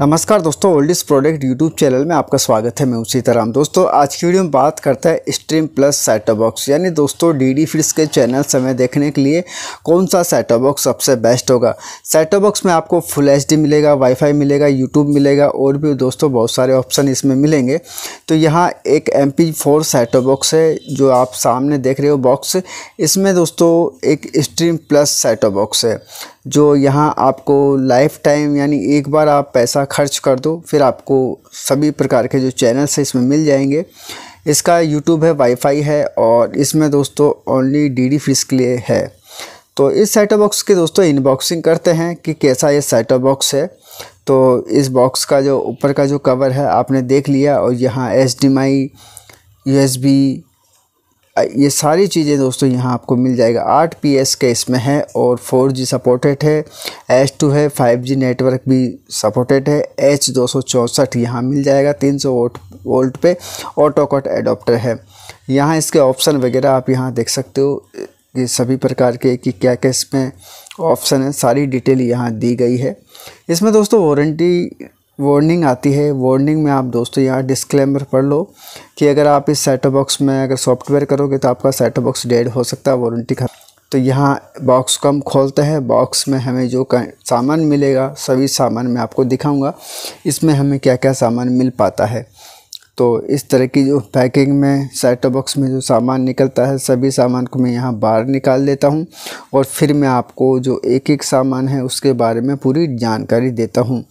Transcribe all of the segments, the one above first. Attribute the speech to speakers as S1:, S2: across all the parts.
S1: नमस्कार दोस्तों ओल्डिस्ट product YouTube channel में आपका स्वागत है मैं उसी तरह दोस्तों आज की वीडियो में बात करता है स्ट्रीम प्लस सेटो बॉक्स यानी दोस्तों डीडी फिल्स के चैनल समय देखने के लिए कौन सा सेटो बॉक्स सबसे बेस्ट होगा सेटो बॉक्स में आपको फुल एच मिलेगा वाईफाई मिलेगा यूट्यूब मिलेगा और भी दोस्तों बहुत सारे ऑप्शन इसमें मिलेंगे तो यहाँ एक एम पी सेटो बॉक्स है जो आप सामने देख रहे हो बॉक्स इसमें दोस्तों एक स्ट्रीम प्लस सेटो बॉक्स है जो यहाँ आपको लाइफ टाइम यानी एक बार आप पैसा खर्च कर दो फिर आपको सभी प्रकार के जो चैनल्स हैं इसमें मिल जाएंगे इसका यूट्यूब है वाईफाई है और इसमें दोस्तों ओनली डीडी फीस के लिए है तो इस सेटअप बॉक्स के दोस्तों इनबॉक्सिंग करते हैं कि कैसा ये सेटअप बॉक्स है तो इस बॉक्स का जो ऊपर का जो कवर है आपने देख लिया और यहाँ H D M I U S B ये सारी चीज़ें दोस्तों यहाँ आपको मिल जाएगा आठ पी एस के इसमें है और फोर जी सपोर्टेड है एच टू है फाइव जी नेटवर्क भी सपोर्टेड है एच दो सौ चौंसठ यहाँ मिल जाएगा तीन सौ वोट वोल्ट पे ऑटोकॉट एडोप्टर है यहाँ इसके ऑप्शन वगैरह आप यहाँ देख सकते हो ये सभी प्रकार के कि क्या क्या इसमें ऑप्शन है सारी डिटेल यहाँ दी गई है इसमें दोस्तों वारंटी वार्निंग आती है वार्निंग में आप दोस्तों यहाँ डिस्क्लेमर पढ़ लो कि अगर आप इस सेट बॉक्स में अगर सॉफ्टवेयर करोगे तो आपका सेट बॉक्स डेड हो सकता है वारंटी खत्म तो यहाँ बॉक्स कम खोलते हैं बॉक्स में हमें जो सामान मिलेगा सभी सामान मैं आपको दिखाऊंगा इसमें हमें क्या क्या सामान मिल पाता है तो इस तरह की जो पैकिंग में सेट बॉक्स में जो सामान निकलता है सभी सामान को मैं यहाँ बाहर निकाल देता हूँ और फिर मैं आपको जो एक एक सामान है उसके बारे में पूरी जानकारी देता हूँ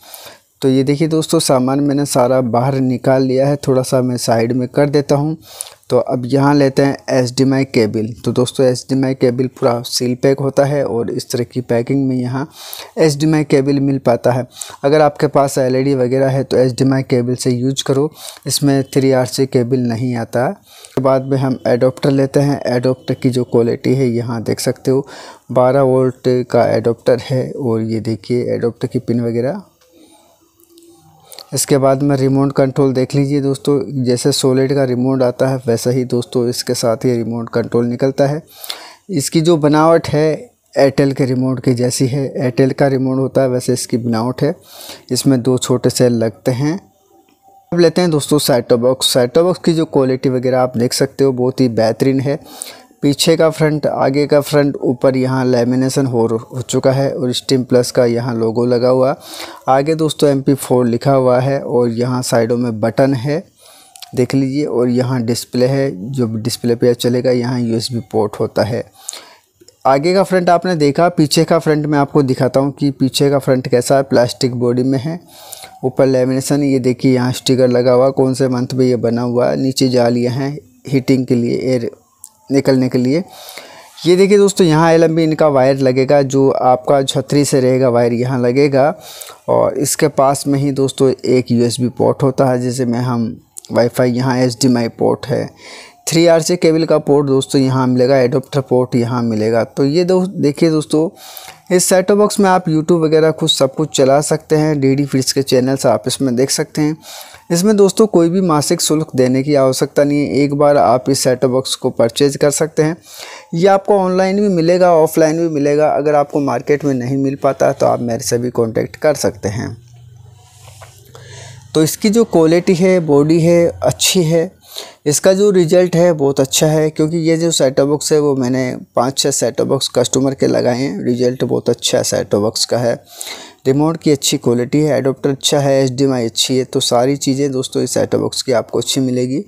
S1: तो ये देखिए दोस्तों सामान मैंने सारा बाहर निकाल लिया है थोड़ा सा मैं साइड में कर देता हूँ तो अब यहाँ लेते हैं एच केबल तो दोस्तों एच केबल पूरा सील पैक होता है और इस तरह की पैकिंग में यहाँ एच केबल मिल पाता है अगर आपके पास एल वगैरह है तो एच केबल से यूज करो इसमें थ्री आर सी केबल नहीं आता उसके बाद में हम एडोप्टर लेते हैं एडोप्टर की जो क्वालिटी है यहाँ देख सकते हो बारह वोल्ट का एडोप्टर है और ये देखिए एडोप्टर की पिन वगैरह इसके बाद में रिमोट कंट्रोल देख लीजिए दोस्तों जैसे सोलिड का रिमोट आता है वैसा ही दोस्तों इसके साथ ही रिमोट कंट्रोल निकलता है इसकी जो बनावट है एयरटेल के रिमोट की जैसी है एयरटेल का रिमोट होता है वैसे इसकी बनावट है इसमें दो छोटे सेल लगते हैं अब लेते हैं दोस्तों साइटोबॉक्स बॉक्स बॉक्स की जो क्वालिटी वगैरह आप देख सकते हो बहुत ही बेहतरीन है पीछे का फ्रंट आगे का फ्रंट ऊपर यहाँ लेमिनेशन हो हो चुका है और स्टीम प्लस का यहाँ लोगो लगा हुआ आगे दोस्तों एम पी फोर लिखा हुआ है और यहाँ साइडों में बटन है देख लीजिए और यहाँ डिस्प्ले है जो डिस्प्ले पे चलेगा यहाँ यूएसबी पोर्ट होता है आगे का फ्रंट आपने देखा पीछे का फ्रंट मैं आपको दिखाता हूँ कि पीछे का फ्रंट कैसा है प्लास्टिक बॉडी में है ऊपर लेमिनेशन ये देखिए यहाँ स्टिकर लगा हुआ कौन से मंथ में ये बना हुआ है नीचे जालियाँ हैं हीटिंग के लिए एयर निकलने के लिए ये देखिए दोस्तों यहाँ एलम भी इनका वायर लगेगा जो आपका छतरी से रहेगा वायर यहाँ लगेगा और इसके पास में ही दोस्तों एक यूएसबी पोर्ट होता है जिसे में हम वाईफाई यहाँ एच पोर्ट है थ्री आर सी केबल का पोर्ट दोस्तों यहाँ मिलेगा एडोप्टर पोर्ट यहाँ मिलेगा तो ये दो देखिए दोस्तों इस सेटो बॉक्स में आप यूट्यूब वगैरह कुछ सब कुछ चला सकते हैं डी डी फिट्स के चैनल्स आप इसमें देख सकते हैं इसमें दोस्तों कोई भी मासिक शुल्क देने की आवश्यकता नहीं है एक बार आप इस सेटो बॉक्स को परचेज कर सकते हैं ये आपको ऑनलाइन भी मिलेगा ऑफलाइन भी मिलेगा अगर आपको मार्केट में नहीं मिल पाता तो आप मेरे से भी कॉन्टेक्ट कर सकते हैं तो इसकी जो क्वालिटी है बॉडी है अच्छी है इसका जो रिज़ल्ट है बहुत अच्छा है क्योंकि ये जो सेटो बॉक्स है वो मैंने पाँच छः सेटो बॉक्स कस्टमर के लगाए हैं रिज़ल्ट बहुत अच्छा है सेटो बॉक्स का है रिमोट की अच्छी क्वालिटी है एडोप्टर अच्छा है एच अच्छी है तो सारी चीज़ें दोस्तों इस सेटो बॉक्स की आपको अच्छी मिलेगी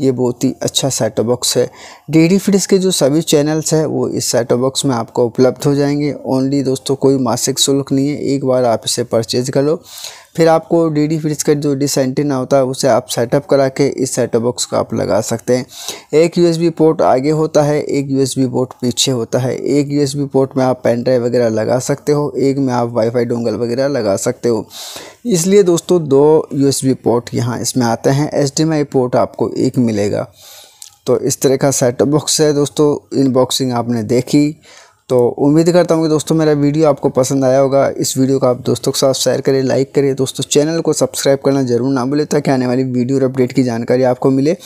S1: ये बहुत ही अच्छा सेटो बॉक्स है डी डी फिड्स के जो सभी चैनल्स हैं वो इस सेटो बॉक्स में आपको उपलब्ध हो जाएंगे ओनली दोस्तों कोई मासिक शुल्क नहीं है एक बार आप इसे परचेज़ कर लो फिर आपको डी डी फ्रिज का जो डिस एंटीना होता है उसे आप सेटअप करा के इस सेटअप बॉक्स को आप लगा सकते हैं एक बी पोर्ट आगे होता है एक बी पोर्ट पीछे होता है एक बी पोर्ट में आप पेन ड्राइव वगैरह लगा सकते हो एक में आप वाईफाई डोंगल वगैरह लगा सकते हो इसलिए दोस्तों दो बी पोर्ट यहाँ इसमें आते हैं आई पोर्ट आपको एक मिलेगा तो इस तरह का सेटअप बॉक्स है दोस्तों इनबॉक्सिंग आपने देखी तो उम्मीद करता हूँ कि दोस्तों मेरा वीडियो आपको पसंद आया होगा इस वीडियो को आप दोस्तों के साथ शेयर करें लाइक करें दोस्तों चैनल को सब्सक्राइब करना जरूर ना भूलें ताकि आने वाली वीडियो और अपडेट की जानकारी आपको मिले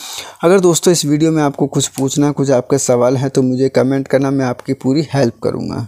S1: अगर दोस्तों इस वीडियो में आपको कुछ पूछना कुछ आपके सवाल हैं तो मुझे कमेंट करना मैं आपकी पूरी हेल्प करूँगा